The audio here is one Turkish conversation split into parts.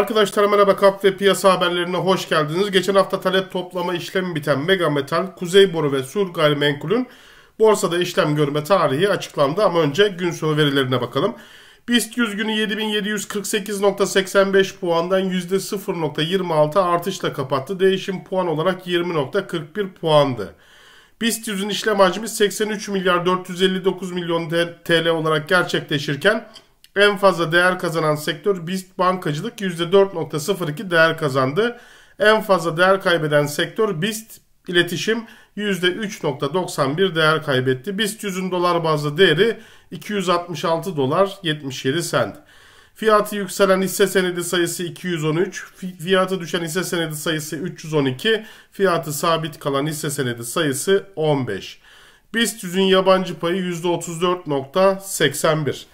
Arkadaşlar merhaba kap ve piyasa haberlerine hoş geldiniz. Geçen hafta talep toplama işlemi biten Mega Metal, Kuzey Boru ve Sur Gayrimenkul'ün borsada işlem görme tarihi açıklandı ama önce gün sonu verilerine bakalım. BIST 100 günü 7748.85 puandan %0.26 artışla kapattı. Değişim puan olarak 20.41 puandı. BIST 100'ün işlem hacmi 83 milyar 459 milyon TL olarak gerçekleşirken en fazla değer kazanan sektör BIST bankacılık %4.02 değer kazandı. En fazla değer kaybeden sektör BIST iletişim %3.91 değer kaybetti. BIST 100'ün dolar bazlı değeri 266 dolar 77 sent. Fiyatı yükselen hisse senedi sayısı 213, fiyatı düşen hisse senedi sayısı 312, fiyatı sabit kalan hisse senedi sayısı 15. BIST 100'ün yabancı payı %34.81.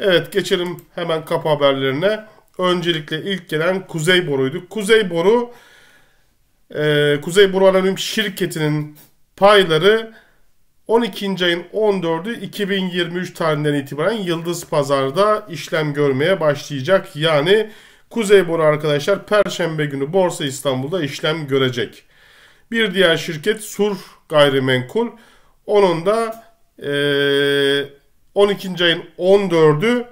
Evet geçelim hemen kapı haberlerine. Öncelikle ilk gelen Kuzey Boru'ydu. Kuzey Boru e, Kuzey Boru Anonim şirketinin payları 12. ayın 14'ü 2023 tarihinden itibaren Yıldız Pazar'da işlem görmeye başlayacak. Yani Kuzey Boru arkadaşlar Perşembe günü Borsa İstanbul'da işlem görecek. Bir diğer şirket Sur Gayrimenkul. Onun da e, 12. ayın 14'ü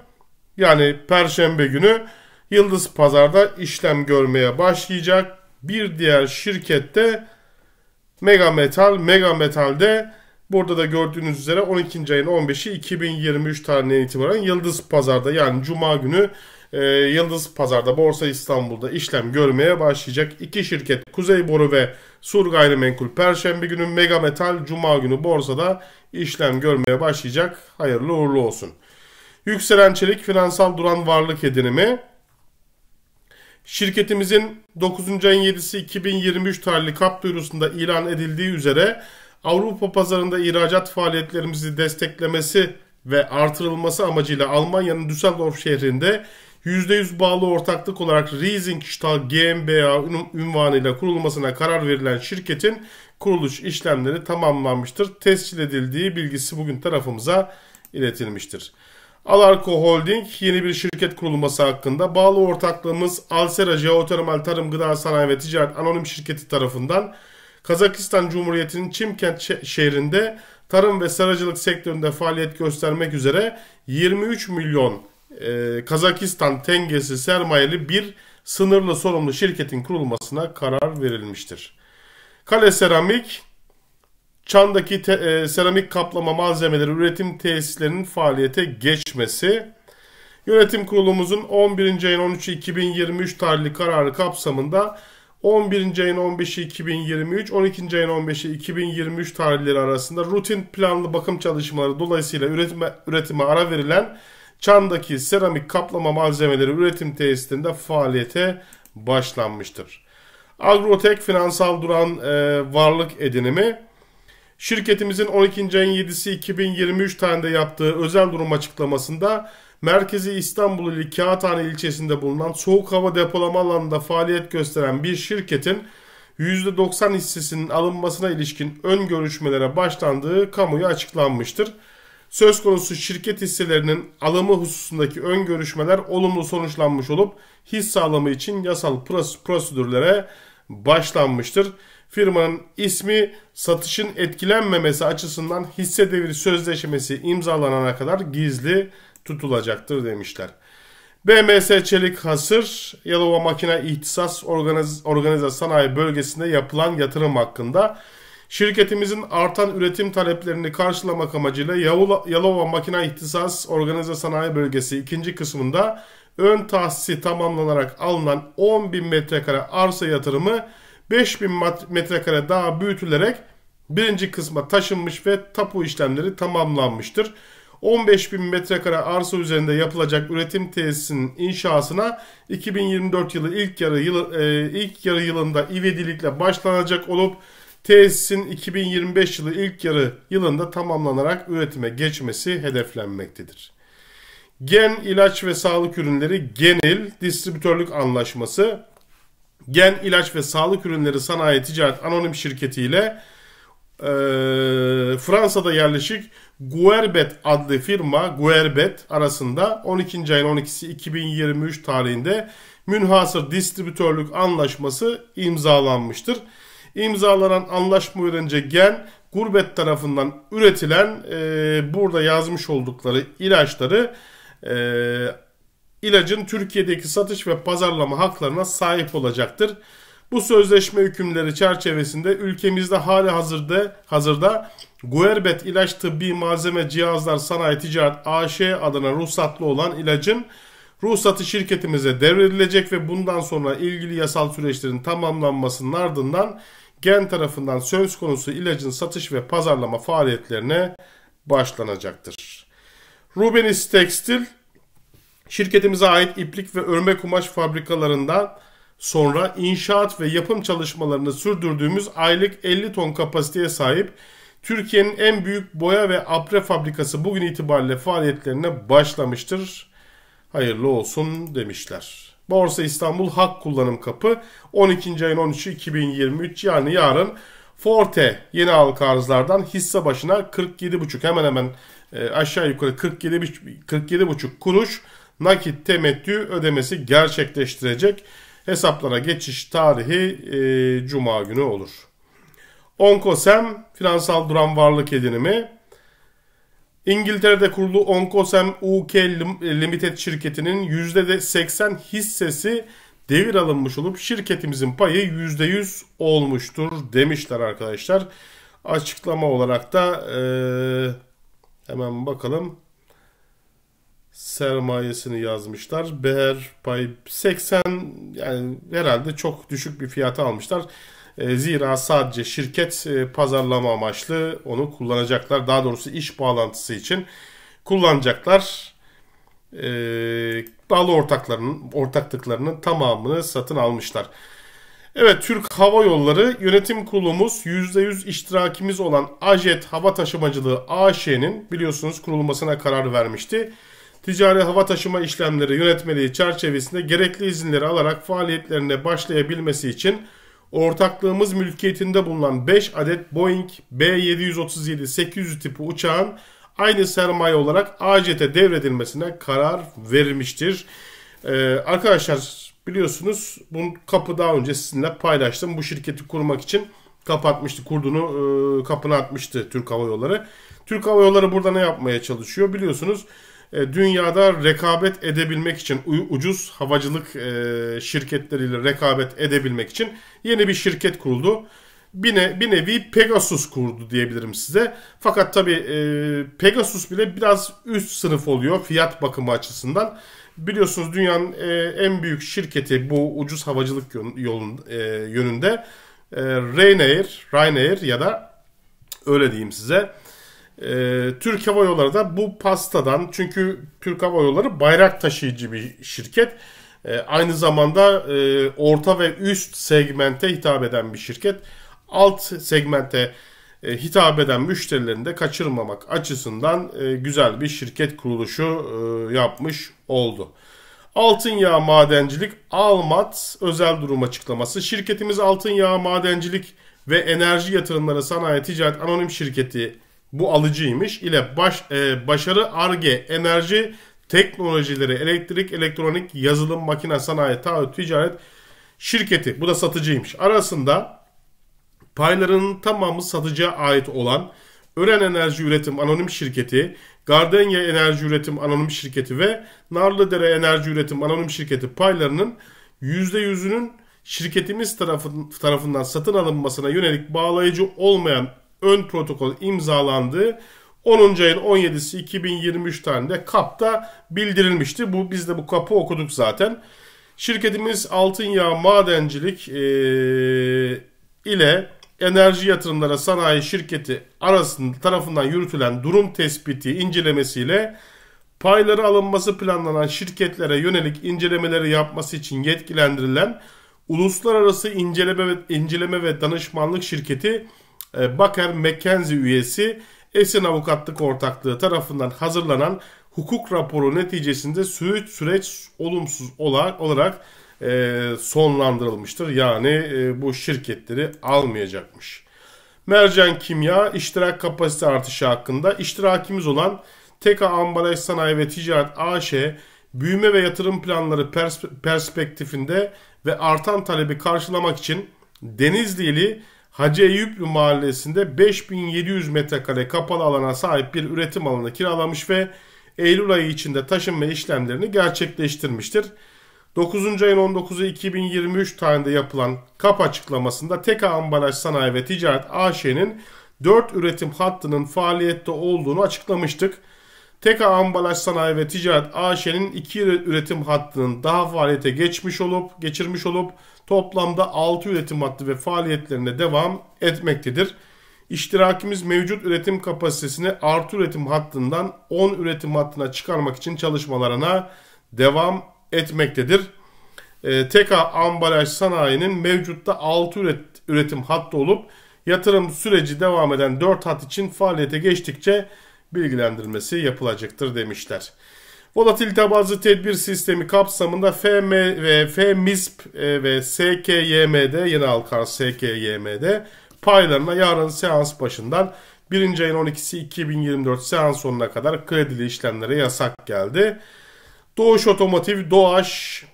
yani Perşembe günü Yıldız Pazar'da işlem görmeye başlayacak. Bir diğer şirkette Mega Metal, Mega Metal'de burada da gördüğünüz üzere 12. ayın 15'i 2023 tarihine itibaren Yıldız Pazar'da yani Cuma günü e, Yıldız Pazar'da Borsa İstanbul'da işlem görmeye başlayacak. İki şirket Kuzey Boru ve Sur Gayrimenkul Perşembe günü Mega Metal Cuma günü borsada işlem görmeye başlayacak. Hayırlı uğurlu olsun. Yükselen çelik finansal duran varlık edinimi. Şirketimizin 9. ayın 7'si 2023 tarihli kap duyurusunda ilan edildiği üzere Avrupa pazarında ihracat faaliyetlerimizi desteklemesi ve artırılması amacıyla Almanya'nın Düsseldorf şehrinde %100 bağlı ortaklık olarak Riesingstahl GmbH ünvanıyla kurulmasına karar verilen şirketin kuruluş işlemleri tamamlanmıştır. Tescil edildiği bilgisi bugün tarafımıza iletilmiştir. Alarko Holding yeni bir şirket kurulması hakkında bağlı ortaklığımız Alsera Jeotermal Tarım Gıda Sanayi ve Ticaret Anonim Şirketi tarafından Kazakistan Cumhuriyeti'nin Çimkent şehrinde tarım ve sarıcılık sektöründe faaliyet göstermek üzere 23 milyon e, Kazakistan tengesi sermayeli bir sınırlı sorumlu şirketin kurulmasına karar verilmiştir. Kale Seramik, Çan'daki te, e, seramik kaplama malzemeleri üretim tesislerinin faaliyete geçmesi, yönetim kurulumuzun 11. ayın 13 2023 tarihli kararı kapsamında 11. ayın 15'i 2023, 12. ayın 15'i 2023 tarihleri arasında rutin planlı bakım çalışmaları dolayısıyla üretime, üretime ara verilen Çan'daki seramik kaplama malzemeleri üretim tesisinde faaliyete başlanmıştır. Agrotek finansal duran e, varlık edinimi şirketimizin 12. ayın 7'si 2023 tarihinde yaptığı özel durum açıklamasında merkezi İstanbul ili Kağıthane ilçesinde bulunan soğuk hava depolama alanında faaliyet gösteren bir şirketin %90 hissesinin alınmasına ilişkin ön görüşmelere başlandığı kamuya açıklanmıştır söz konusu şirket hisselerinin alımı hususundaki ön görüşmeler olumlu sonuçlanmış olup hisse alımı için yasal prosedürlere başlanmıştır. Firmanın ismi satışın etkilenmemesi açısından hisse devir sözleşmesi imzalanana kadar gizli tutulacaktır demişler. BMS Çelik Hasır, Yalova Makine İhtisas Organize, Organize Sanayi Bölgesi'nde yapılan yatırım hakkında Şirketimizin artan üretim taleplerini karşılamak amacıyla Yalova Makina İhtisas Organize Sanayi Bölgesi ikinci kısmında ön tahsisi tamamlanarak alınan 10.000 metrekare arsa yatırımı 5.000 metrekare daha büyütülerek birinci kısma taşınmış ve tapu işlemleri tamamlanmıştır. 15.000 metrekare arsa üzerinde yapılacak üretim tesisinin inşasına 2024 yılı ilk yarı, yılı, e, ilk yarı yılında ivedilikle başlanacak olup Tesisin 2025 yılı ilk yarı yılında tamamlanarak üretime geçmesi hedeflenmektedir. Gen ilaç ve sağlık ürünleri Genil Distribütörlük Anlaşması Gen ilaç ve sağlık ürünleri sanayi ticaret anonim şirketi ile e, Fransa'da yerleşik Guerbet adlı firma Guerbet arasında 12. ayın 12'si 2023 tarihinde münhasır distribütörlük anlaşması imzalanmıştır imzalanan anlaşma önce gen gurbet tarafından üretilen e, burada yazmış oldukları ilaçları e, ilacın Türkiye'deki satış ve pazarlama haklarına sahip olacaktır. Bu sözleşme hükümleri çerçevesinde ülkemizde hali hazırda, hazırda Guerbet İlaç Tıbbi Malzeme Cihazlar Sanayi Ticaret AŞ adına ruhsatlı olan ilacın ruhsatı şirketimize devredilecek ve bundan sonra ilgili yasal süreçlerin tamamlanmasının ardından Gen tarafından söz konusu ilacın satış ve pazarlama faaliyetlerine başlanacaktır. Rubenis Tekstil şirketimize ait iplik ve örme kumaş fabrikalarından sonra inşaat ve yapım çalışmalarını sürdürdüğümüz aylık 50 ton kapasiteye sahip Türkiye'nin en büyük boya ve apre fabrikası bugün itibariyle faaliyetlerine başlamıştır. Hayırlı olsun demişler. Borsa İstanbul hak kullanım kapı 12. ayın 13'ü 2023 yani yarın Forte yeni halk arzlardan hisse başına 47,5 hemen hemen e, aşağı yukarı 47 47,5 kuruş nakit temettü ödemesi gerçekleştirecek. Hesaplara geçiş tarihi e, cuma günü olur. Onkosem finansal duran varlık edinimi İngiltere'de kurulu Oncosem UK Limited şirketinin %80 hissesi devir alınmış olup şirketimizin payı %100 olmuştur demişler arkadaşlar. Açıklama olarak da e, hemen bakalım sermayesini yazmışlar. Beher pay 80 yani herhalde çok düşük bir fiyata almışlar. E, zira sadece şirket e, pazarlama amaçlı onu kullanacaklar. Daha doğrusu iş bağlantısı için kullanacaklar. Bağlı e, ortaklarının ortaklıklarının tamamını satın almışlar. Evet Türk Hava Yolları yönetim kurulumuz %100 iştirakimiz olan Ajet Hava Taşımacılığı AŞ'nin biliyorsunuz kurulmasına karar vermişti. Ticari hava taşıma işlemleri yönetmeliği çerçevesinde gerekli izinleri alarak faaliyetlerine başlayabilmesi için ortaklığımız mülkiyetinde bulunan 5 adet Boeing B737-800 tipi uçağın aynı sermaye olarak ACT'e devredilmesine karar verilmiştir. Ee, arkadaşlar biliyorsunuz bunu kapı daha önce sizinle paylaştım. Bu şirketi kurmak için kapatmıştı, atmıştı. Kurduğunu e, kapına atmıştı Türk Hava Yolları. Türk Hava Yolları burada ne yapmaya çalışıyor? Biliyorsunuz e, dünyada rekabet edebilmek için ucuz havacılık e, şirketleriyle rekabet edebilmek için yeni bir şirket kuruldu. Bir, ne, bir nevi Pegasus kurdu diyebilirim size. Fakat tabi e, Pegasus bile biraz üst sınıf oluyor fiyat bakımı açısından. Biliyorsunuz dünyanın e, en büyük şirketi bu ucuz havacılık yolun, e, yönünde e, Ryanair, Ryanair ya da öyle diyeyim size e, Türk Hava Yolları da bu pastadan çünkü Türk Hava Yolları bayrak taşıyıcı bir şirket. E, aynı zamanda e, orta ve üst segmente hitap eden bir şirket. Alt segmente e, hitap eden müşterilerini de kaçırmamak açısından e, güzel bir şirket kuruluşu e, yapmış oldu. Altın Yağ Madencilik Almat özel durum açıklaması. Şirketimiz Altın Yağ Madencilik ve Enerji Yatırımları Sanayi Ticaret Anonim Şirketi bu alıcıymış ile baş, e, başarı arge enerji teknolojileri elektrik elektronik yazılım makine sanayi taahhüt ticaret şirketi bu da satıcıymış arasında paylarının tamamı satıcıya ait olan Ören Enerji Üretim Anonim Şirketi, Gardenya Enerji Üretim Anonim Şirketi ve Narlıdere Enerji Üretim Anonim Şirketi paylarının %100'ünün şirketimiz tarafın, tarafından satın alınmasına yönelik bağlayıcı olmayan ön protokol imzalandı. 10. ayın 17'si 2023 tarihinde KAP'ta bildirilmişti. Bu Biz de bu KAP'ı okuduk zaten. Şirketimiz altın yağ madencilik e, ile enerji yatırımları sanayi şirketi arasında tarafından yürütülen durum tespiti incelemesiyle payları alınması planlanan şirketlere yönelik incelemeleri yapması için yetkilendirilen Uluslararası İnceleme ve, İnceleme ve Danışmanlık Şirketi e, Baker McKenzie üyesi Esin Avukatlık Ortaklığı tarafından hazırlanan hukuk raporu neticesinde süreç, süreç olumsuz olarak, e, sonlandırılmıştır. Yani e, bu şirketleri almayacakmış. Mercan Kimya iştirak kapasite artışı hakkında iştirakimiz olan TEKA Ambalaj Sanayi ve Ticaret AŞ büyüme ve yatırım planları pers perspektifinde ve artan talebi karşılamak için Denizlili Hacı Eyüplü mahallesinde 5700 metrekare kapalı alana sahip bir üretim alanı kiralamış ve Eylül ayı içinde taşınma işlemlerini gerçekleştirmiştir. 9. ayın 19'u 2023 tarihinde yapılan kap açıklamasında teka Ambalaj Sanayi ve Ticaret AŞ'nin 4 üretim hattının faaliyette olduğunu açıklamıştık. Teka Ambalaj Sanayi ve Ticaret AŞ'nin iki üretim hattının daha faaliyete geçmiş olup geçirmiş olup toplamda 6 üretim hattı ve faaliyetlerine devam etmektedir. İştirakimiz mevcut üretim kapasitesini artı üretim hattından 10 üretim hattına çıkarmak için çalışmalarına devam etmektedir. E, ee, TK Ambalaj Sanayi'nin mevcutta 6 üret, üretim hattı olup yatırım süreci devam eden 4 hat için faaliyete geçtikçe bilgilendirmesi yapılacaktır demişler. Volatilite bazlı tedbir sistemi kapsamında FM ve FMISP e, ve SKYM'de yeni alkar SKYM'de paylarına yarın seans başından 1. ayın 12'si 2024 seans sonuna kadar kredili işlemlere yasak geldi. Doğuş Otomotiv, Doğaş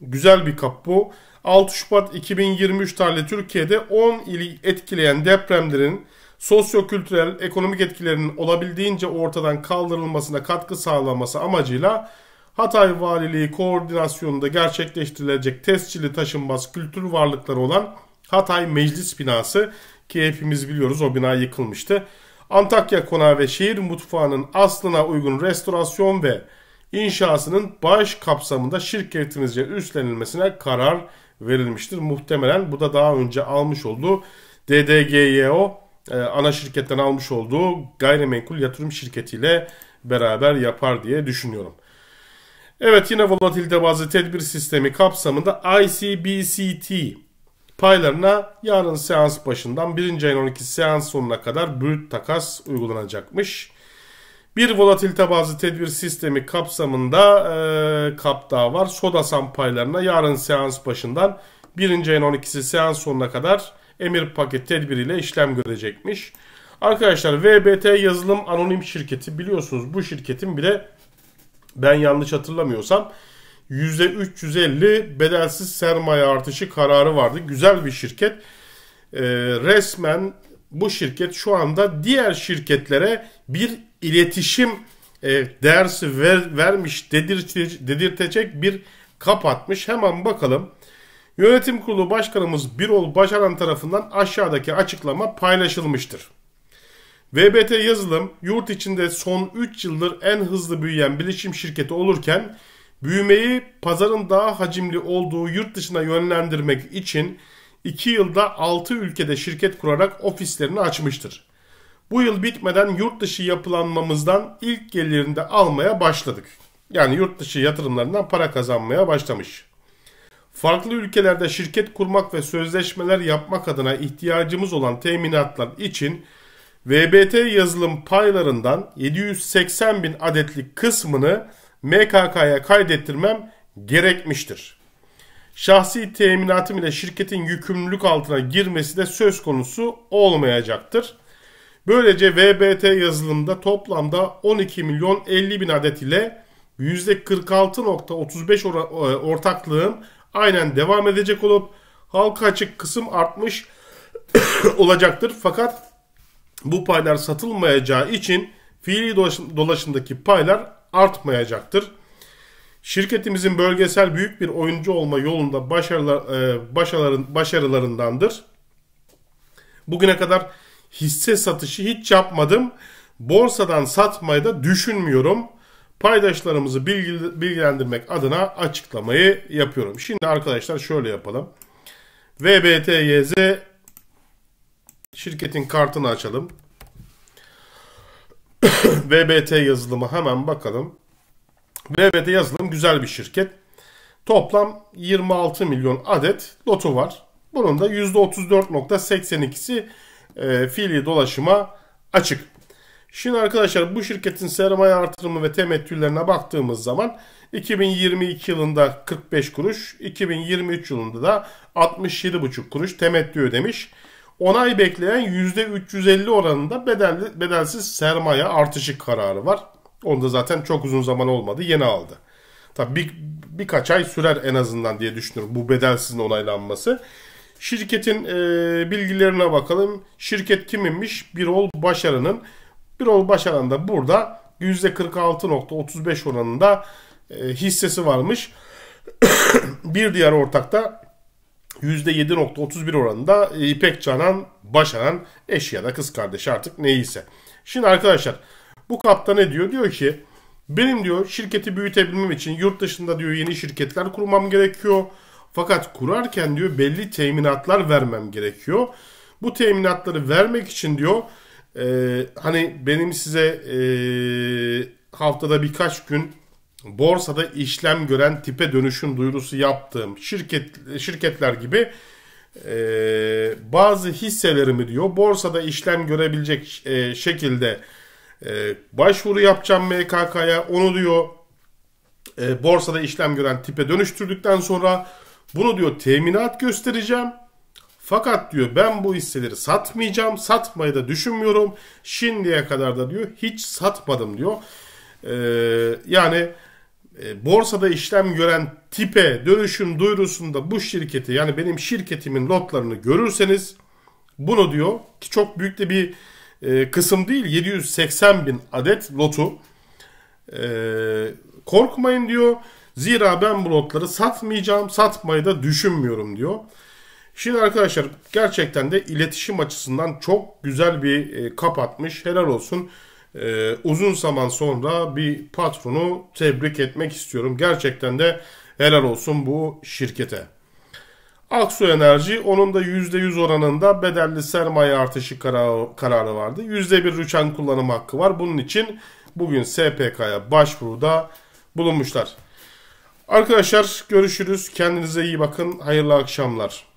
güzel bir kap bu. 6 Şubat 2023 tarihli Türkiye'de 10 ili etkileyen depremlerin sosyo-kültürel, ekonomik etkilerinin olabildiğince ortadan kaldırılmasına katkı sağlaması amacıyla Hatay Valiliği koordinasyonunda gerçekleştirilecek tescilli taşınmaz kültür varlıkları olan Hatay Meclis Binası ki hepimiz biliyoruz o bina yıkılmıştı. Antakya Konağı ve şehir mutfağının aslına uygun restorasyon ve inşasının baş kapsamında şirketimizce üstlenilmesine karar verilmiştir. Muhtemelen bu da daha önce almış olduğu DDGYO e, ana şirketten almış olduğu gayrimenkul yatırım şirketiyle beraber yapar diye düşünüyorum. Evet yine volatilde bazı tedbir sistemi kapsamında ICBCT paylarına yarın seans başından 1. ayın 12 seans sonuna kadar brüt takas uygulanacakmış. Bir volatilite bazı tedbir sistemi kapsamında e, kap daha var. Sodasan paylarına yarın seans başından 1. ayın 12'si seans sonuna kadar emir paket tedbiriyle işlem görecekmiş. Arkadaşlar VBT yazılım anonim şirketi biliyorsunuz bu şirketin bir de ben yanlış hatırlamıyorsam %350 bedelsiz sermaye artışı kararı vardı. Güzel bir şirket. E, resmen bu şirket şu anda diğer şirketlere bir iletişim e, dersi ver, vermiş dedirtecek bir kapatmış. Hemen bakalım. Yönetim Kurulu Başkanımız Birol Başaran tarafından aşağıdaki açıklama paylaşılmıştır. VBT yazılım yurt içinde son 3 yıldır en hızlı büyüyen bilişim şirketi olurken büyümeyi pazarın daha hacimli olduğu yurt dışına yönlendirmek için 2 yılda 6 ülkede şirket kurarak ofislerini açmıştır. Bu yıl bitmeden yurt dışı yapılanmamızdan ilk gelirini de almaya başladık. Yani yurt dışı yatırımlarından para kazanmaya başlamış farklı ülkelerde şirket kurmak ve sözleşmeler yapmak adına ihtiyacımız olan teminatlar için VBT yazılım paylarından 780 bin adetlik kısmını MKK'ya kaydettirmem gerekmiştir. Şahsi teminatım ile şirketin yükümlülük altına girmesi de söz konusu olmayacaktır. Böylece VBT yazılımda toplamda 12 milyon 50 bin adet ile %46.35 e, ortaklığım aynen devam edecek olup halka açık kısım artmış olacaktır. Fakat bu paylar satılmayacağı için fiili dolaşımdaki paylar artmayacaktır. Şirketimizin bölgesel büyük bir oyuncu olma yolunda başarılar, e, başarıların, başarılarındandır. Bugüne kadar hisse satışı hiç yapmadım. Borsadan satmayı da düşünmüyorum.'' paydaşlarımızı bilgilendirmek adına açıklamayı yapıyorum. Şimdi arkadaşlar şöyle yapalım. VBTYZ şirketin kartını açalım. VBT yazılımı hemen bakalım. VBT yazılım güzel bir şirket. Toplam 26 milyon adet lotu var. Bunun da %34.82'si e, fiili dolaşıma açık. Şimdi arkadaşlar bu şirketin sermaye artırımı ve temettüllerine baktığımız zaman 2022 yılında 45 kuruş, 2023 yılında da 67,5 kuruş temettü ödemiş. Onay bekleyen %350 oranında bedelli, bedelsiz sermaye artışı kararı var. Onu da zaten çok uzun zaman olmadı yeni aldı. Tabii bir, birkaç ay sürer en azından diye düşünüyorum bu bedelsizin onaylanması. Şirketin e, bilgilerine bakalım. Şirket kiminmiş? Birol Başarı'nın bir ol baş alanda burada %46.35 oranında e, hissesi varmış. bir diğer ortak da %7.31 oranında e, İpek Canan Başaran eş ya da kız kardeşi artık neyse. Şimdi arkadaşlar bu kapta ne diyor? Diyor ki benim diyor şirketi büyütebilmem için yurt dışında diyor yeni şirketler kurmam gerekiyor. Fakat kurarken diyor belli teminatlar vermem gerekiyor. Bu teminatları vermek için diyor ee, hani benim size e, haftada birkaç gün borsada işlem gören tipe dönüşüm duyurusu yaptığım şirket şirketler gibi e, bazı hisselerimi diyor borsada işlem görebilecek e, şekilde e, başvuru yapacağım MKK'ya onu diyor e, borsada işlem gören tipe dönüştürdükten sonra bunu diyor teminat göstereceğim fakat diyor ben bu hisseleri satmayacağım. Satmayı da düşünmüyorum. Şimdiye kadar da diyor hiç satmadım diyor. Ee, yani e, borsada işlem gören tipe dönüşüm duyurusunda bu şirketi yani benim şirketimin lotlarını görürseniz bunu diyor ki çok büyük de bir e, kısım değil 780 bin adet lotu e, korkmayın diyor. Zira ben bu lotları satmayacağım satmayı da düşünmüyorum diyor. Şimdi arkadaşlar gerçekten de iletişim açısından çok güzel bir e, kapatmış. Helal olsun. E, uzun zaman sonra bir patronu tebrik etmek istiyorum. Gerçekten de helal olsun bu şirkete. Aksu Enerji onun da %100 oranında bedelli sermaye artışı kararı, kararı vardı. %1 rüçen kullanım hakkı var. Bunun için bugün SPK'ya başvuruda bulunmuşlar. Arkadaşlar görüşürüz. Kendinize iyi bakın. Hayırlı akşamlar.